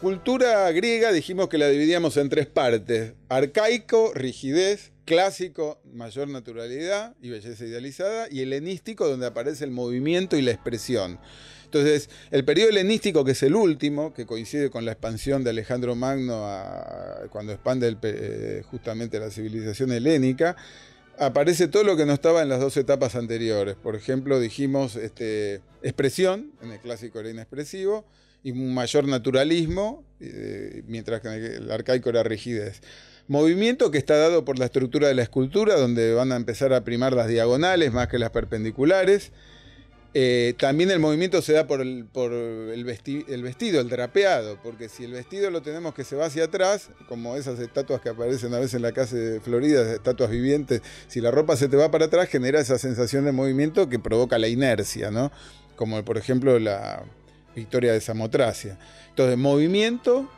cultura griega dijimos que la dividíamos en tres partes. Arcaico, rigidez, clásico, mayor naturalidad y belleza idealizada, y helenístico, donde aparece el movimiento y la expresión. Entonces, el periodo helenístico, que es el último, que coincide con la expansión de Alejandro Magno cuando expande eh, justamente la civilización helénica, aparece todo lo que no estaba en las dos etapas anteriores. Por ejemplo, dijimos este, expresión, en el clásico era inexpresivo, y un mayor naturalismo, eh, mientras que en el arcaico era rigidez. Movimiento que está dado por la estructura de la escultura, donde van a empezar a primar las diagonales más que las perpendiculares. Eh, también el movimiento se da por, el, vestido, el trapeado, porque si el vestido lo tenemos que se va hacia atrás, como esas estatuas que aparecen a veces en la casa de Florida, estatuas vivientes, si la ropa se te va para atrás, genera esa sensación de movimiento que provoca la inercia, ¿no? Como por ejemplo la victoria de Samotracia. Entonces, movimiento,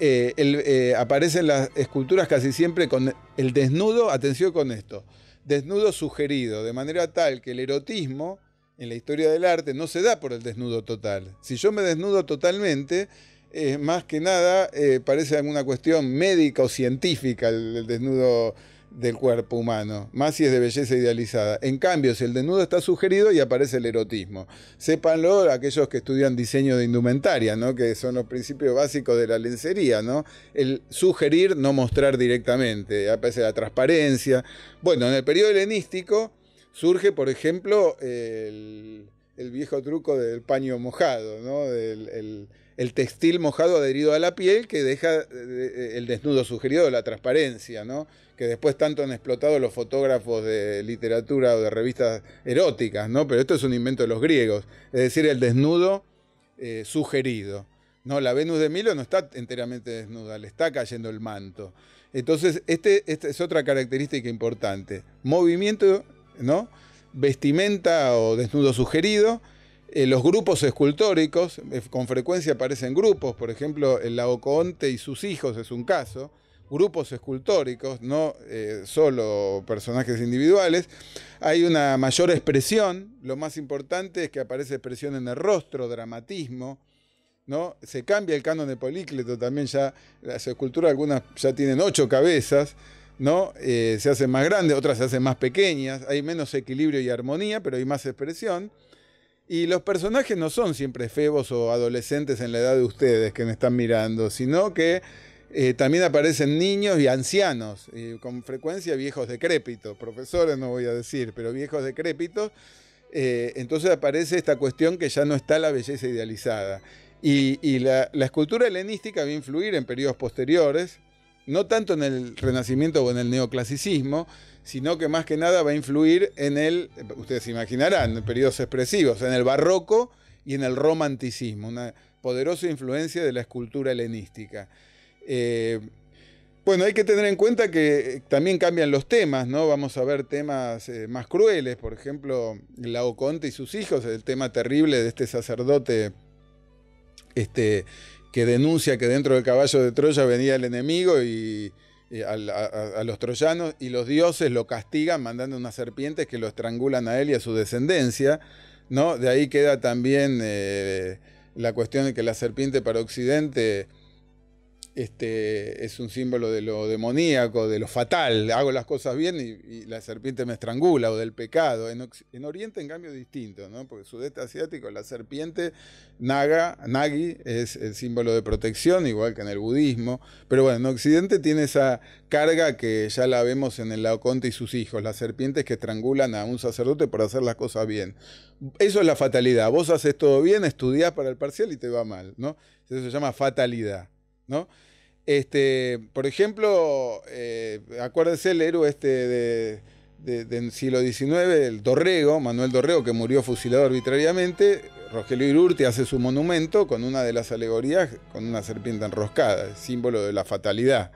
eh, eh, aparecen las esculturas casi siempre con el desnudo, atención con esto, desnudo sugerido, de manera tal que el erotismo en la historia del arte no se da por el desnudo total. Si yo me desnudo totalmente, más que nada eh, parece alguna cuestión médica o científica el, desnudo del cuerpo humano, más si es de belleza idealizada. En cambio, si el desnudo está sugerido y aparece el erotismo. Sépanlo aquellos que estudian diseño de indumentaria, que son los principios básicos de la lencería, ¿no? El sugerir, no mostrar directamente, aparece la transparencia. Bueno, en el periodo helenístico surge, por ejemplo, el, viejo truco del paño mojado, ¿no? el, textil mojado adherido a la piel que deja eh, eh, el desnudo sugerido, la transparencia, ¿no? que después tanto han explotado los fotógrafos de literatura o de revistas eróticas, ¿no? pero esto es un invento de los griegos, es decir, el desnudo eh, sugerido. No, la Venus de Milo no está enteramente desnuda, le está cayendo el manto. Entonces, esta este es otra característica importante. Movimiento ¿no? vestimenta o desnudo sugerido, eh, los grupos escultóricos, eh, con frecuencia aparecen grupos, por ejemplo, el Laocoonte y sus hijos es un caso, grupos escultóricos, no eh, solo personajes individuales. Hay una mayor expresión, lo más importante es que aparece expresión en el rostro, dramatismo. ¿no? Se cambia el canon de Polícleto también, ya las esculturas algunas ya tienen ocho cabezas. ¿no? Eh, se hacen más grandes, otras se hacen más pequeñas, hay menos equilibrio y armonía, pero hay más expresión. Y los personajes no son siempre febos o adolescentes en la edad de ustedes que me están mirando, sino que eh, también aparecen niños y ancianos, eh, con frecuencia viejos decrépitos, profesores no voy a decir, pero viejos decrépitos. entonces aparece esta cuestión que ya no está la belleza idealizada. Y, la, la escultura helenística va a influir en periodos posteriores, no tanto en el Renacimiento o en el neoclasicismo, sino que más que nada va a influir en el, ustedes se imaginarán, en periodos expresivos, en el barroco y en el romanticismo, una poderosa influencia de la escultura helenística. Eh, bueno, hay que tener en cuenta que eh, también cambian los temas, ¿no? Vamos a ver temas eh, más crueles, por ejemplo, Laoconte y sus hijos, el tema terrible de este sacerdote este, que denuncia que dentro del caballo de Troya venía el enemigo y, a, los troyanos y los dioses lo castigan mandando unas serpientes que lo estrangulan a él y a su descendencia. ¿no? De ahí queda también eh, la cuestión de que la serpiente para Occidente este, es un símbolo de lo demoníaco, de lo fatal. Hago las cosas bien y, la serpiente me estrangula o del pecado. En, Oriente, en cambio, es distinto, ¿no? porque sudeste asiático, la serpiente, naga, nagi, es el símbolo de protección, igual que en el budismo. Pero bueno, en Occidente tiene esa carga que ya la vemos en el Laoconte y sus hijos, las serpientes que estrangulan a un sacerdote por hacer las cosas bien. Eso es la fatalidad. Vos haces todo bien, estudiás para el parcial y te va mal. ¿no? Eso se llama fatalidad. ¿no? Este, por ejemplo, eh, acuérdese el héroe este del siglo XIX, el Dorrego, Manuel Dorrego, que murió fusilado arbitrariamente. Rogelio Irurti hace su monumento con una de las alegorías, con una serpiente enroscada, símbolo de la fatalidad.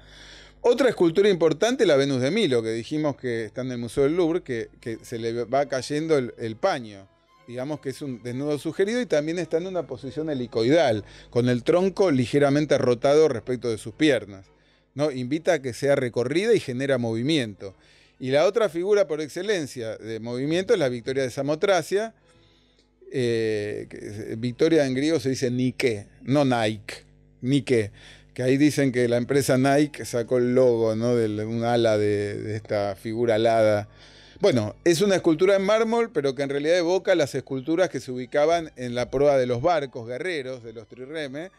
Otra escultura importante, la Venus de Milo, que dijimos que está en el Museo del Louvre, que, se le va cayendo el paño digamos que es un desnudo sugerido y también está en una posición helicoidal, con el tronco ligeramente rotado respecto de sus piernas. ¿no? Invita a que sea recorrida y genera movimiento. Y la otra figura por excelencia de movimiento es la victoria de Samotracia. Eh, eh, victoria en griego se dice Nike, no Nike, Nike. Que ahí dicen que la empresa Nike sacó el logo ¿no? de un ala de esta figura alada bueno, es una escultura en mármol, pero que en realidad evoca las esculturas que se ubicaban en la proa de los barcos guerreros, de los trirremes.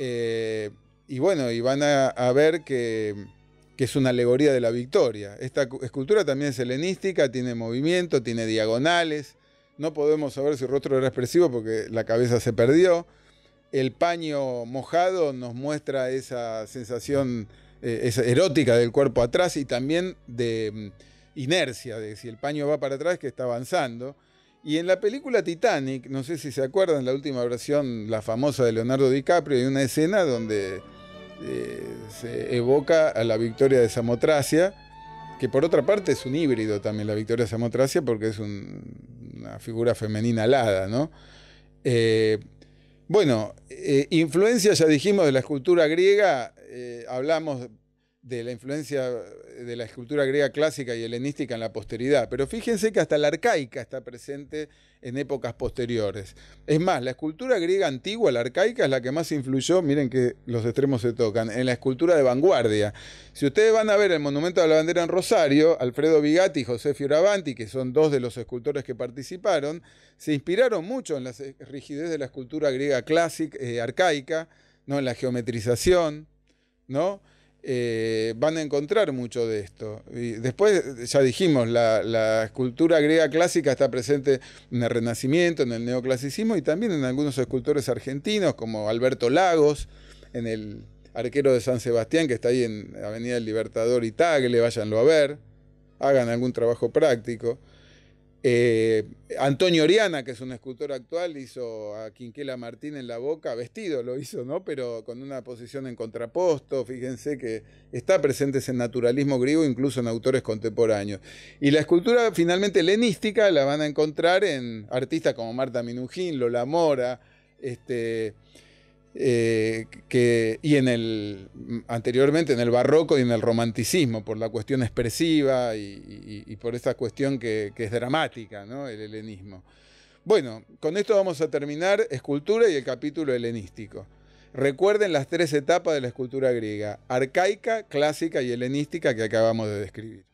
Eh, y bueno, y van a, ver que, es una alegoría de la victoria. Esta escultura también es helenística, tiene movimiento, tiene diagonales. No podemos saber si el rostro era expresivo porque la cabeza se perdió. El paño mojado nos muestra esa sensación eh, erótica del cuerpo atrás y también de inercia de si el paño va para atrás que está avanzando. Y en la película Titanic, no sé si se acuerdan, la última versión, la famosa de Leonardo DiCaprio, hay una escena donde eh, se evoca a la victoria de Samotracia, que por otra parte es un híbrido también la victoria de Samotracia, porque es una figura femenina alada, ¿no? Eh, bueno, eh, influencia, ya dijimos, de la escultura griega, hablamos de la influencia eh, de la escultura griega clásica y helenística en la posteridad, pero fíjense que hasta la arcaica está presente en épocas posteriores. Es más, la escultura griega antigua, la arcaica, es la que más influyó, miren que los extremos se tocan, en la escultura de vanguardia. Si ustedes van a ver el Monumento a la Bandera en Rosario, Alfredo Bigatti y José Fioravanti, que son dos de los escultores que participaron, se inspiraron mucho en la eh, rigidez de la escultura griega clásica, eh, arcaica, ¿no? en la geometrización, ¿no? Eh, van a encontrar mucho de esto. Y después, ya dijimos, la, la, escultura griega clásica está presente en el Renacimiento, en el neoclasicismo y también en algunos escultores argentinos, como Alberto Lagos, en el arquero de San Sebastián, que está ahí en Avenida del Libertador y Tagle, váyanlo a ver, hagan algún trabajo práctico. Eh, Antonio Oriana, que es un escultor actual, hizo a Quinquela Martín en la boca, vestido lo hizo, ¿no? Pero con una posición en contraposto, fíjense que está presente ese naturalismo griego incluso en autores contemporáneos. Y la escultura finalmente helenística la van a encontrar en artistas como Marta Minujín, Lola Mora, este, eh, que, y en el, mm, anteriormente en el barroco y en el romanticismo, por la cuestión expresiva y, por esa cuestión que, es dramática, ¿no? el helenismo. Bueno, con esto vamos a terminar escultura y el capítulo helenístico. Recuerden las tres etapas de la escultura griega, arcaica, clásica y helenística que acabamos de describir.